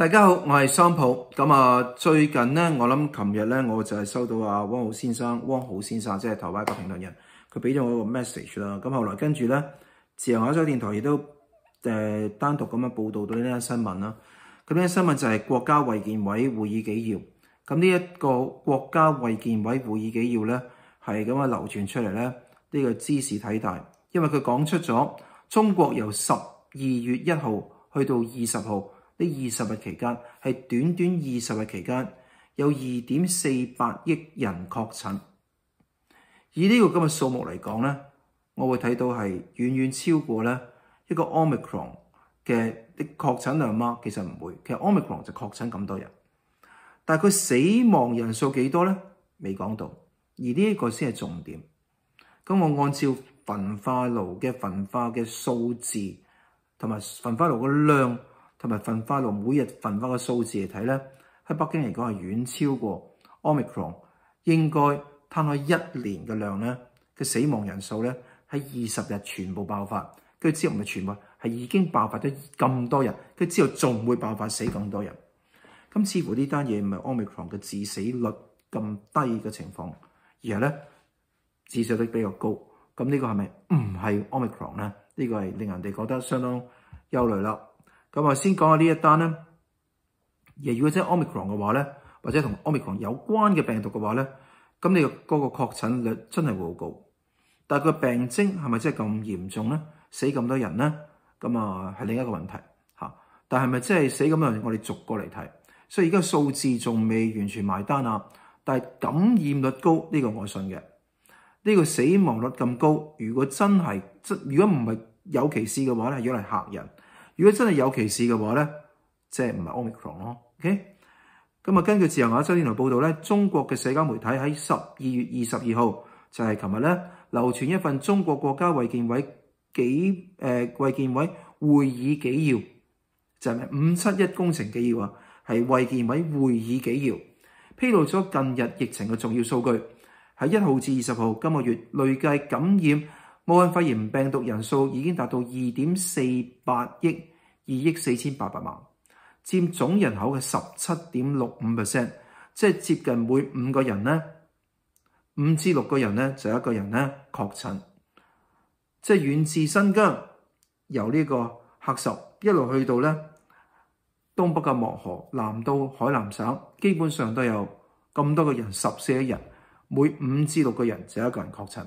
大家好，我系桑普咁啊。最近呢，我谂琴日呢，我就系收到阿汪浩先生，汪浩先生即系台湾一个评论人，佢俾咗我个 message 啦。咁后来跟住呢，自由亚洲电台亦都诶单独咁样报道到呢一新闻啦。咁呢一新闻就系国家卫健委会议纪要。咁呢一个国家卫健委会议纪要呢，系咁啊流传出嚟呢，呢个知识体大，因为佢讲出咗中国由十二月一号去到二十号。呢二十日期間係短短二十日期間有二點四百億人確診，以呢個今日數目嚟講呢我會睇到係遠遠超過呢一個 omicron 嘅的確診量嗎？其實唔會，其實 omicron 就確診咁多人，但佢死亡人數幾多呢？未講到，而呢一個先係重點。咁我按照焚化爐嘅焚化嘅數字同埋焚化爐嘅量。同埋焚化炉每日焚化嘅數字嚟睇咧，喺北京嚟講係遠超過 c r o n 應該攤開一年嘅量咧嘅死亡人數咧喺二十日全部爆發。佢之後唔係全部係已經爆發咗咁多人，佢之後仲會爆發死咁多人。咁似乎呢單嘢唔係 c r o n 嘅致死率咁低嘅情況，而係咧致死率比較高。咁呢個係咪唔係 c r o n 咧？呢個係令人哋覺得相當憂慮啦。咁我先講下呢一單咧。而如果真係 c r o n 嘅話呢，或者同 omicron 有關嘅病毒嘅話呢，咁你嗰個確診率真係會好高。但係個病徵係咪真係咁嚴重呢？死咁多人呢？咁啊係另一個問題嚇。但係咪真係死咁多人？我哋逐個嚟睇。所以而家數字仲未完全埋單啊。但係感染率高呢個我信嘅。呢個死亡率咁高，如果真係如果唔係有歧視嘅話咧，係用嚟嚇人。如果真係有歧視嘅話咧，即係唔係奧密克戎咯？OK，咁啊，根據自由亞洲電台報道咧，中國嘅社交媒體喺十二月二十二號，就係琴日咧，流傳一份中國國家衛健委紀誒衛健委會議紀要，就係五七一工程紀要啊，係衛健委會議紀要，披露咗近日疫情嘅重要數據，喺一號至二十號今個月累計感染。武汉肺炎病毒人数已经达到二点四八亿二亿四千八百万，占总人口嘅十七点六五 percent，即系接近每五个人呢，五至六个人呢，就有一個人呢確診。即係遠自新疆由呢個喀什一路去到呢東北嘅漠河，南到海南省，基本上都有咁多個人，十四一日每五至六個人就有一個人確診。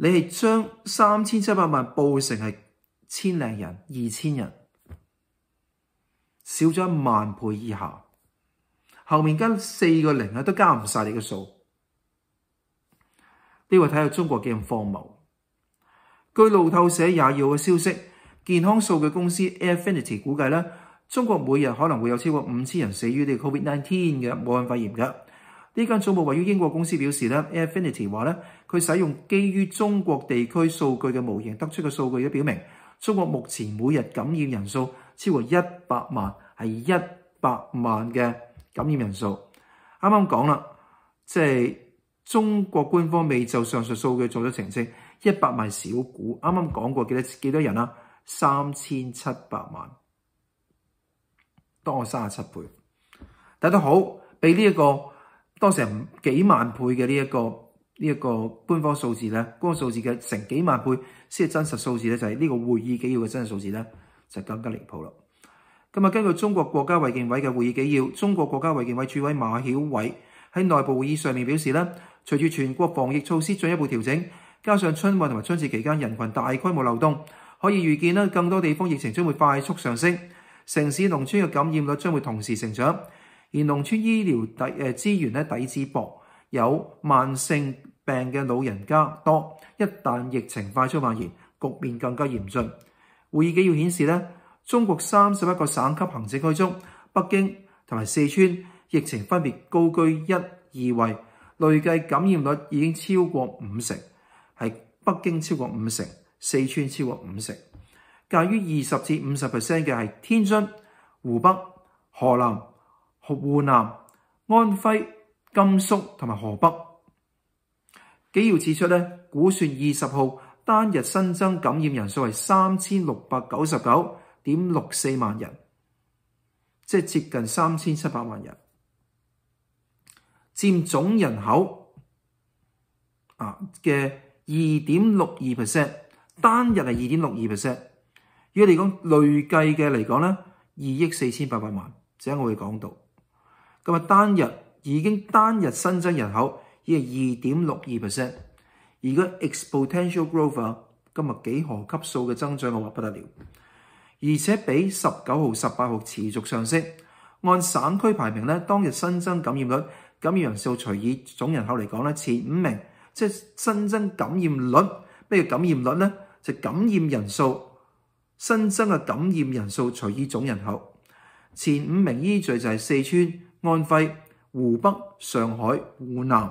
你係將三千七百萬報成係千零人、二千人，少咗一萬倍以下。後面跟四個零都加唔晒你嘅數。呢位睇下中國幾咁荒謬？據路透社也要嘅消息，健康數據公司 a f f i n i t y 估計咧，中國每日可能會有超過五千人死於呢個 Covid nineteen 嘅無限肺炎㗎。呢間總部位於英國公司表示咧 a f f i n i t y 話咧。佢使用基於中國地區數據嘅模型得出嘅數據，亦表明中國目前每日感染人數超過一百萬，係一百萬嘅感染人數。啱啱講啦，即係中國官方未就上述數據做咗澄清。一百萬小股，啱啱講過幾多幾多人啦？三千七百萬，多三十七倍。睇得好，比呢一個多成幾萬倍嘅呢一個。呢一個官方數字咧，官方數字嘅成幾萬倍先係真實數字咧，就係呢個會議紀要嘅真實數字咧，就更加離譜啦。咁啊，根據中國國家衛健委嘅會議紀要，中國國家衛健委主委馬曉偉喺內部會議上面表示咧，隨住全國防疫措施進一步調整，加上春運同埋春節期間人群大規模流動，可以預見咧，更多地方疫情將會快速上升，城市農村嘅感染率將會同時成長，而農村醫療底誒資源咧底子薄，有慢性。病嘅老人家多，一旦疫情快速蔓延，局面更加严峻。会议纪要显示咧，中国三十一个省级行政区中，北京同埋四川疫情分别高居一二位，累计感染率已经超过五成，系北京超过五成，四川超过五成。介于二十至五十 percent 嘅系天津、湖北、河南、湖南、安徽、甘肃同埋河北。比要指出咧？估算二十号单日新增感染人数系三千六百九十九点六四万人，即系接近三千七百万人，占总人口啊嘅二点六二 percent。单日系二点六二 percent。如果嚟讲累计嘅嚟讲咧，二亿四千八百万，正我会讲到咁啊，单日已经单日新增人口。即係二點六二 percent。exponential growth 今日幾何級數嘅增長嘅話，不得了。而且比十九號、十八號持續上升。按省區排名咧，當日新增感染率，染人數除以總人口嚟講咧，前五名即係新增感染率咩叫感染率咧？就感染人數新增嘅感染人數除以總人口前五名依序就係四川、安徽、湖北、上海、湖南。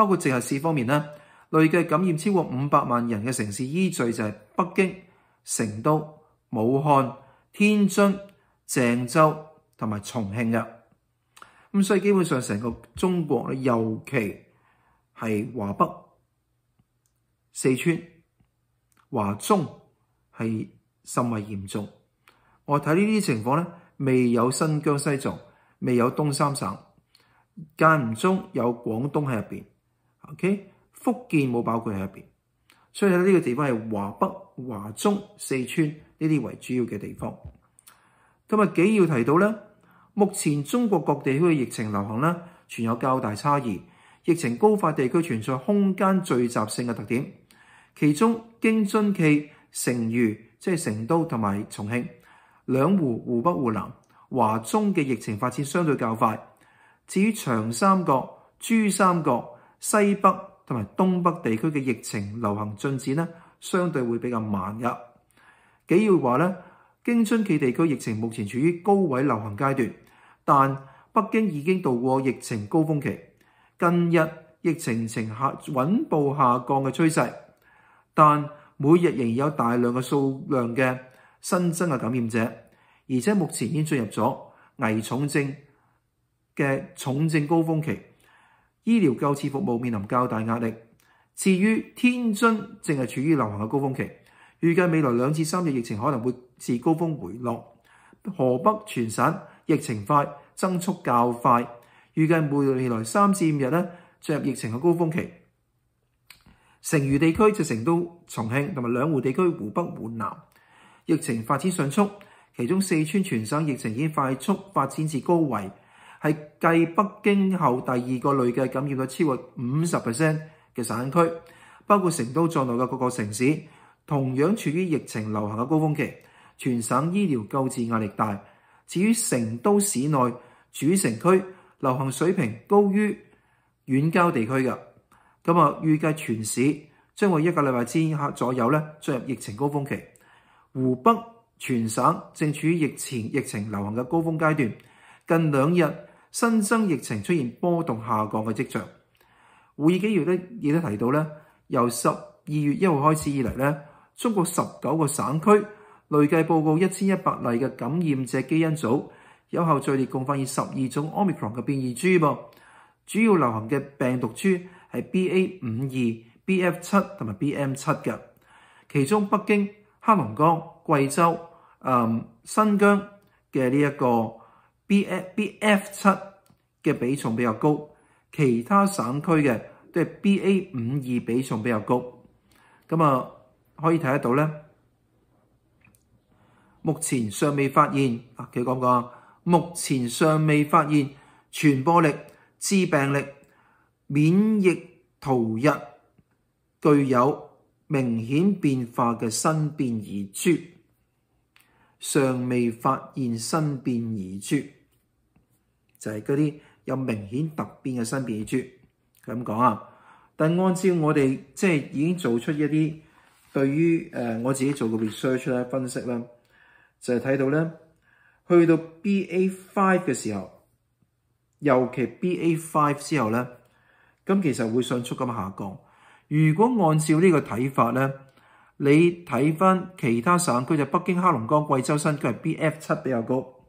包括直隸市方面咧，累计感染超過五百萬人嘅城市依序就係北京、成都、武漢、天津、鄭州同埋重慶嘅咁，所以基本上成個中國咧，尤其係華北、四川、華中係甚為嚴重。我睇呢啲情況咧，未有新疆、西藏，未有東三省，間唔中有廣東喺入邊。O.K. 福建冇包括喺入邊，所以喺呢個地方係華北、華中、四川呢啲為主要嘅地方。今日幾要提到咧，目前中國各地區嘅疫情流行咧，存有較大差異。疫情高發地區存在空間聚集性嘅特點，其中京津冀、成渝，即系成都同埋重慶，兩湖湖北、湖南、華中嘅疫情發展相對較快。至於長三角、珠三角。西北同埋東北地區嘅疫情流行進展咧，相對會比較慢嘅。幾要話咧，京津冀地區疫情目前處於高位流行階段，但北京已經度過疫情高峰期，近日疫情呈下穩步下降嘅趨勢，但每日仍然有大量嘅數量嘅新增嘅感染者，而且目前已經進入咗危重症嘅重症高峰期。醫療救治服務面臨較大壓力。至於天津，正係處於流行嘅高峰期，預計未來兩至三日疫情可能會自高峰回落。河北全省疫情快，增速較快，預計未來三至五日咧進入疫情嘅高峰期。成渝地區就成都、重慶同埋兩湖地區湖北、湖南，疫情發展迅速，其中四川全省疫情已經快速發展至高位。係繼北京後第二個累計感染率超過五十 percent 嘅省區，包括成都在內嘅各個城市同樣處於疫情流行嘅高峰期，全省醫療救治壓力大。至於成都市內主城區流行水平高於遠郊地區嘅，咁啊預計全市將會一個禮拜之下左右咧進入疫情高峰期。湖北全省正處於疫情疫情流行嘅高峰階段，近兩日。新增疫情出現波動下降嘅跡象，會議紀要咧亦都提到咧，由十二月一號開始以嚟咧，中國十九個省區累計報告一千一百例嘅感染者基因組，有效序列共發現十二種 omicron 嘅變異株，主要流行嘅病毒株係 BA 五二、BF 七同埋 BM 七嘅，其中北京、黑龍江、貴州、嗯新疆嘅呢一個。B F B F 七嘅比重比較高，其他省區嘅都係 B A 五二比重比較高。咁啊，可以睇得到咧。目前尚未發現啊，佢講講，目前尚未發現傳播力、致病力、免疫逃逸具有明顯變化嘅新變異株，尚未發現新變異株。就係嗰啲有明顯突變嘅新變異株，咁講啊。但按照我哋即係已經做出一啲對於誒我自己做嘅 research 分析啦，就係睇到咧，去到 B A five 嘅時候，尤其 B A five 之後咧，咁其實會迅速咁下降。如果按照呢個睇法咧，你睇翻其他省，區就北京、黑龍江、貴州、新疆 B F 七比較高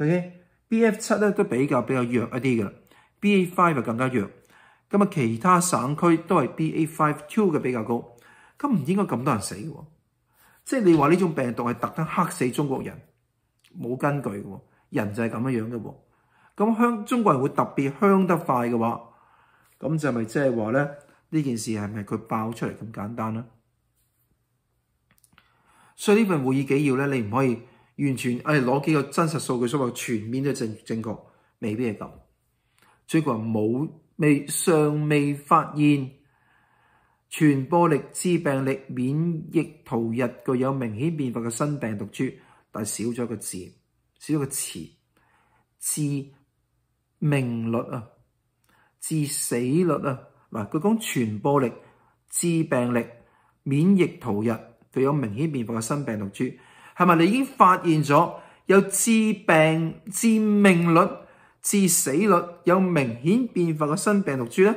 ，OK。B F 七咧都比較比較弱一啲嘅，B A 五就更加弱。咁啊，其他省區都係 B A five two 嘅比較高。咁唔應該咁多人死喎，即係你話呢種病毒係特登嚇死中國人，冇根據嘅。人就係咁樣樣嘅喎。咁香中國人會特別香得快嘅話，咁就咪即係話咧？呢件事係咪佢爆出嚟咁簡單咧？所以呢份會議紀要咧，你唔可以。完全诶攞幾個真實數據出嚟，全面都正正確，未必係咁。最近冇未尚未發現傳播力、致病力、免疫逃逸具有明顯變化嘅新病毒株，但少咗个個字，少咗個詞，致命率啊，致死率啊。嗱，佢講傳播力、致病力、免疫逃逸具有明顯變化嘅新病毒株。係咪你已經發現咗有治病、致命率、致死率有明顯變化嘅新病毒株咧？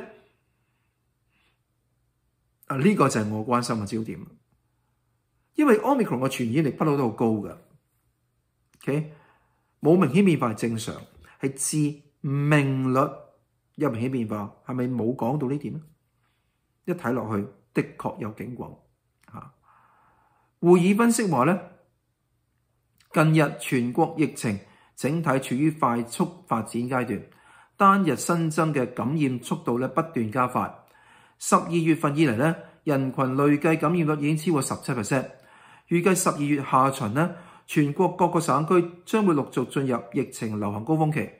啊，呢個就係我關心嘅焦點，因為 omicron 嘅傳染力不嬲都好高嘅。OK，冇明顯變化係正常，係致命率有明顯變化，係咪冇講到呢點一睇落去，的確有警廣啊。會議分析話咧。近日全國疫情整體處於快速發展階段，單日新增嘅感染速度咧不斷加快。十二月份以嚟咧，人群累計感染率已經超過十七%，預計十二月下旬咧，全國各個省區將會陸續進入疫情流行高峰期。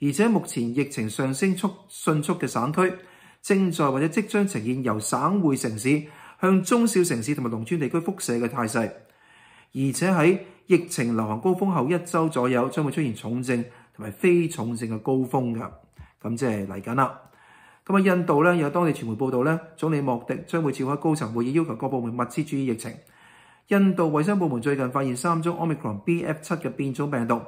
而且目前疫情上升速迅速嘅省區，正在或者即將呈現由省會城市向中小城市同埋農村地區輻射嘅態勢，而且喺。疫情流行高峰後一周左右將會出現重症同埋非重症嘅高峰嘅，咁即係嚟緊啦。咁啊，印度咧有當地傳媒報道咧，總理莫迪將會召開高層會議，要求各部門密切注意疫情。印度衛生部門最近發現三宗 Omicron B.F. 七嘅變種病毒，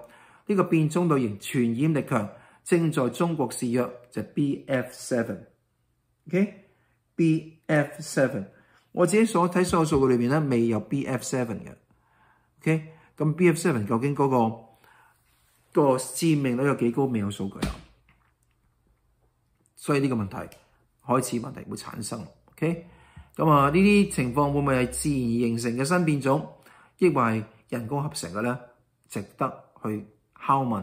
呢個變種類型傳染力強，正在中國試藥就 B.F. seven。O.K. B.F. seven，我自己所睇所有數據裏面咧未有 B.F. seven 嘅。O.K. 咁 B.F. Seven 究竟嗰個個致命率有幾高？未有數據啊，所以呢個問題開始問題會產生。OK，咁啊呢啲情況會唔會係自然形成嘅新變種，抑或係人工合成嘅咧？值得去敲問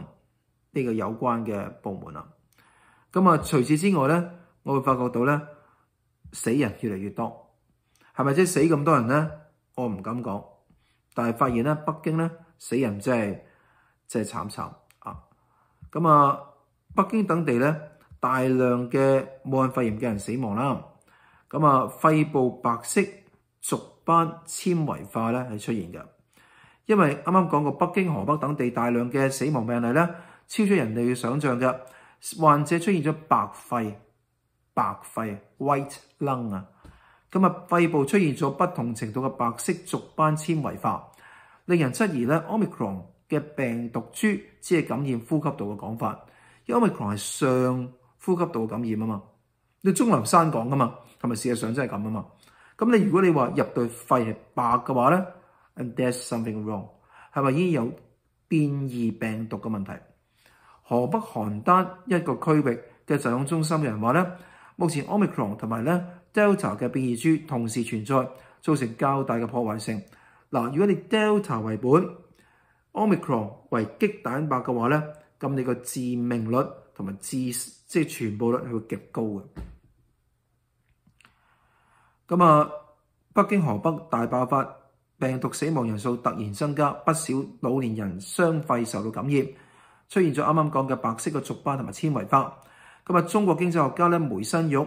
呢個有關嘅部門啊。咁啊，除此之外咧，我會發覺到咧，死人越嚟越多，係咪即係死咁多人咧？我唔敢講。但係發現咧，北京咧死人真係真係慘慘啊！咁啊，北京等地咧大量嘅武限肺炎嘅人死亡啦。咁啊，肺部白色逐斑纖維化咧係出現嘅，因為啱啱講過北京、河北等地大量嘅死亡病例咧，超出人哋嘅想象嘅，患者出現咗白肺，白肺 （white lung） 啊！咁啊，肺部出現咗不同程度嘅白色逐斑纖維化，令人質疑咧，Omicron 嘅病毒株只係感染呼吸道嘅講法，因為 Omicron 係上呼吸道感染啊嘛，你鐘南山講噶嘛，係咪事實上真係咁啊嘛。咁你如果你話入到肺係白嘅話咧，There's something wrong，係咪已經有變異病毒嘅問題？河北邯鄲一個區域嘅疾控中心嘅人話咧，目前 Omicron 同埋咧。Delta 嘅變異株同時存在，造成較大嘅破壞性。嗱，如果你 Delta 為本，Omicron 為激蛋白嘅話咧，咁你個致命率同埋致即係傳播率係會極高嘅。咁啊，北京河北大爆發病毒，死亡人數突然增加，不少老年人傷肺受到感染，出現咗啱啱講嘅白色嘅簇斑同埋纖維化。咁啊，中國經濟學家咧梅新玉。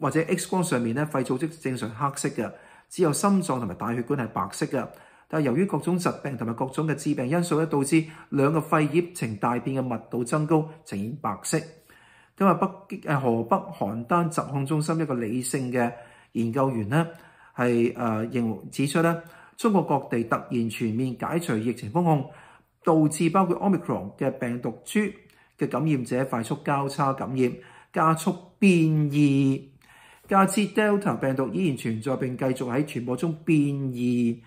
或者 X 光上面咧，肺組織正常黑色嘅，只有心臟同埋大血管係白色嘅。但系由於各種疾病同埋各種嘅致病因素咧，導致兩個肺叶呈大變嘅密度增高，呈現白色。今日北诶河北邯郸疾控中心一個理性嘅研究員咧，係誒認指出咧，中國各地突然全面解除疫情封控，導致包括 Omicron 嘅病毒株嘅感染者快速交叉感染，加速變異。加設 Delta 病毒依然存在並繼續喺傳播中變異，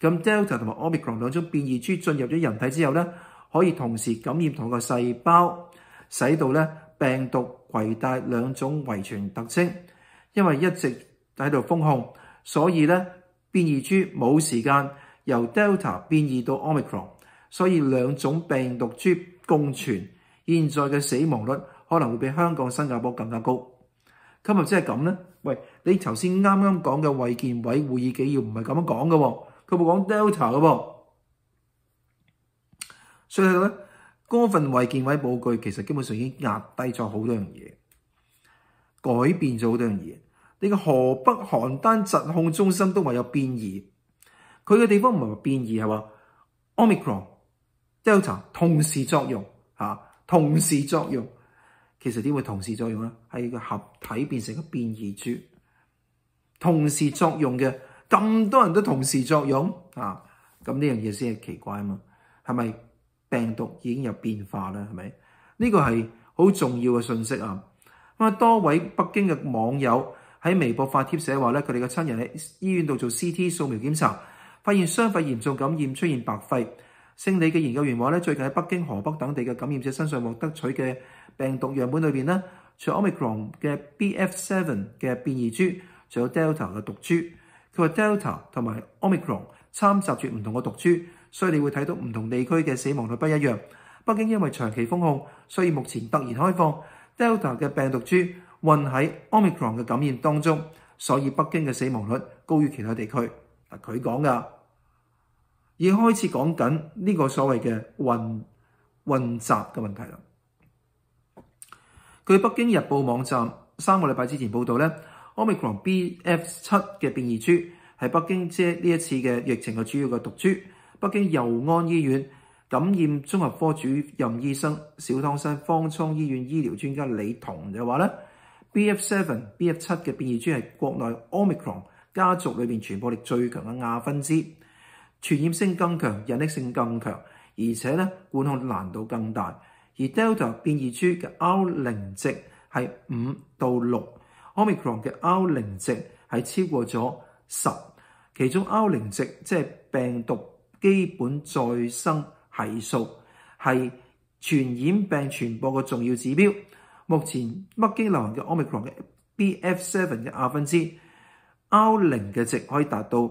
咁 Delta 同埋 Omicron 兩種變異株進入咗人體之後咧，可以同時感染同一個細胞，使到咧病毒攜帶兩種遺傳特徵。因為一直喺度封控，所以咧變異株冇時間由 Delta 變異到 Omicron，所以兩種病毒株共存。現在嘅死亡率可能會比香港、新加坡更加高。今日真係咁咧？喂，你頭先啱啱講嘅衛健委會議紀要唔係咁樣講嘅喎，佢冇講 Delta 嘅喎，所以咧嗰份衛健委報告其實基本上已經壓低咗好多樣嘢，改變咗好多樣嘢。你個河北邯郸疾控中心都話有變異，佢嘅地方唔係話變異係話 Omicron Delta 同時作用同時作用。其实点会同时作用咧？系个合体变成个变异株，同时作用嘅咁多人都同时作用啊！咁呢样嘢先系奇怪啊嘛？系咪病毒已经有变化咧？系咪？呢个系好重要嘅信息啊！咁啊，多位北京嘅网友喺微博发帖写话咧，佢哋嘅亲人喺医院度做 CT 扫描检查，发现双肺严重感染，出现白肺。姓理嘅研究員話咧，最近喺北京、河北等地嘅感染者身上獲得取嘅病毒樣本裏邊咧，除奧密克戎嘅 B. F. Seven 嘅變異株，仲有 Delta 嘅毒株。佢話 Delta 同埋 Omicron 參杂住唔同嘅毒株，所以你會睇到唔同地區嘅死亡率不一樣。北京因為長期封控，所以目前突然開放，Delta 嘅病毒株混喺 Omicron 嘅感染當中，所以北京嘅死亡率高於其他地區。嗱，佢講噶。已開始講緊呢個所謂嘅混混雜嘅問題啦。據北京日報網站三個禮拜之前報道咧，c r o n B.F. 七嘅變異株係北京即呢一次嘅疫情嘅主要嘅毒株。北京佑安醫院感染綜合科主任醫生小湯山方舱醫院醫療專家李彤就話咧：，B.F. seven、B.F. 七嘅變異株係國內 c r o n 家族裏面傳播力最強嘅亞分支。傳染性更強，引匿性更強，而且咧管控難度更大。而 Delta 變異株嘅 R 零值係五到六，Omicron 嘅 R 零值係超過咗十。其中 R 零值即係病毒基本再生係數，係傳染病傳播嘅重要指標。目前北京流行嘅 Omicron 嘅 BF seven 嘅二分之 R 零嘅值可以達到。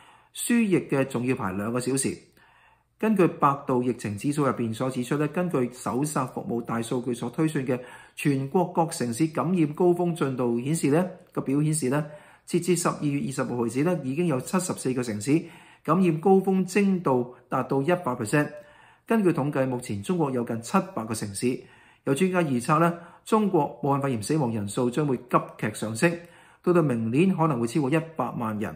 輸液嘅重要排兩個小時。根據百度疫情指數入面所指出咧，根據搜殺服務大數據所推算嘅全國各城市感染高峰進度顯示咧，個表顯示咧，截至十二月二十號開始咧，已經有七十四個城市感染高峰精度達到一百 percent。根據統計，目前中國有近七百個城市。有專家預測咧，中國武冠肺炎死亡人數將會急劇上升，到到明年可能會超過一百萬人。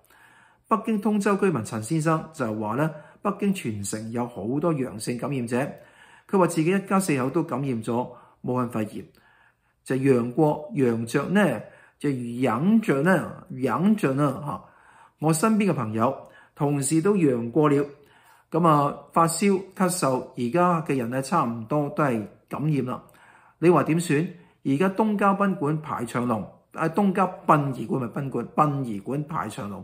北京通州居民陳先生就話咧：北京全城有好多陽性感染者，佢話自己一家四口都感染咗冇人肺炎，就陽過陽着咧，就隱着咧隱着呢吓，我身邊嘅朋友同事都陽過了，咁啊發燒咳嗽，而家嘅人咧差唔多都係感染啦。你話點算？而家東郊賓館排長龍，啊東郊賓仪館咪賓館，賓仪館排長龍。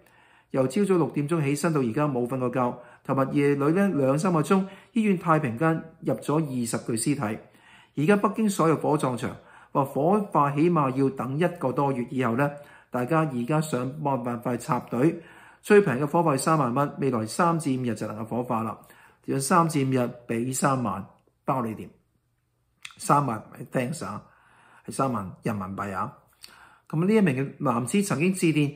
由朝早六點鐘起身到而家冇瞓過覺。頭日夜裏咧兩三個鐘，醫院太平間入咗二十具屍體。而家北京所有火葬場話火化，起碼要等一個多月以後咧。大家而家想幫辦法插隊，最平嘅火化三萬蚊，未來三至五日就能夠火化啦。有三至五日俾三萬包你掂，三萬 thanks 啊，係三萬人民幣啊。咁呢一名嘅男子曾經致電。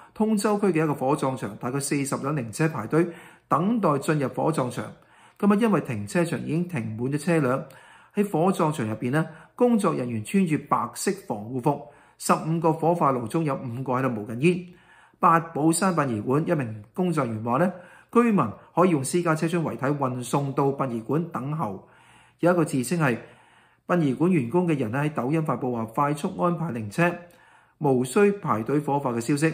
通州區嘅一個火葬場，大概四十輛靈車排隊等待進入火葬場。咁啊，因為停車場已經停滿咗車輛，喺火葬場入面呢，工作人員穿住白色防護服，十五個火化爐中有五個喺度冒緊煙。八寶山殯儀館一名工作員話呢居民可以用私家車將遺體運送到殯儀館等候。有一個自稱係殯儀館員工嘅人咧喺抖音發布話：快速安排靈車，無需排隊火化嘅消息。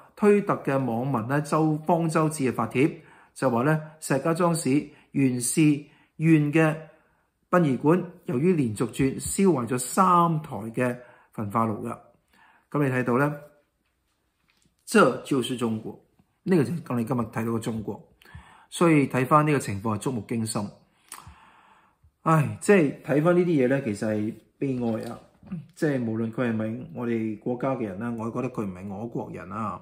推特嘅網民咧周方舟子嘅發帖就話咧，石家莊市原市縣嘅殯儀館由於連續轉燒壞咗三台嘅焚化爐噶。咁你睇到咧，即係照説中國呢個就咁你今日睇到嘅中國，所以睇翻呢個情況係觸目驚心。唉，即係睇翻呢啲嘢咧，其實係悲哀啊！即係無論佢係咪我哋國家嘅人啦，我覺得佢唔係我國人啊。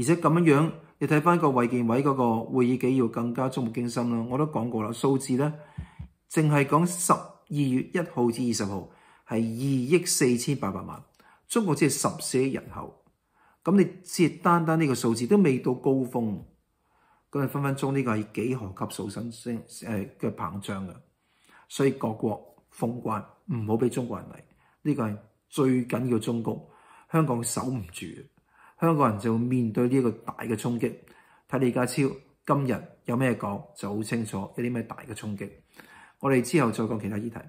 而且咁樣樣，你睇翻個衛健委嗰個會議紀要更加觸目驚心啦。我都講過啦，數字咧淨係講十二月一號至二十號係二億四千八百萬，中國只係十四億人口。咁你只係單單呢個數字都未到高峰，咁你分分鐘呢個係幾何級數上升誒嘅膨脹嘅。所以各國封關，唔好俾中國人嚟，呢個係最緊要。中國香港守唔住。香港人就面對呢個大嘅衝擊，睇李家超今日有咩講，就好清楚有啲咩大嘅衝擊。我哋之後再講其他議題。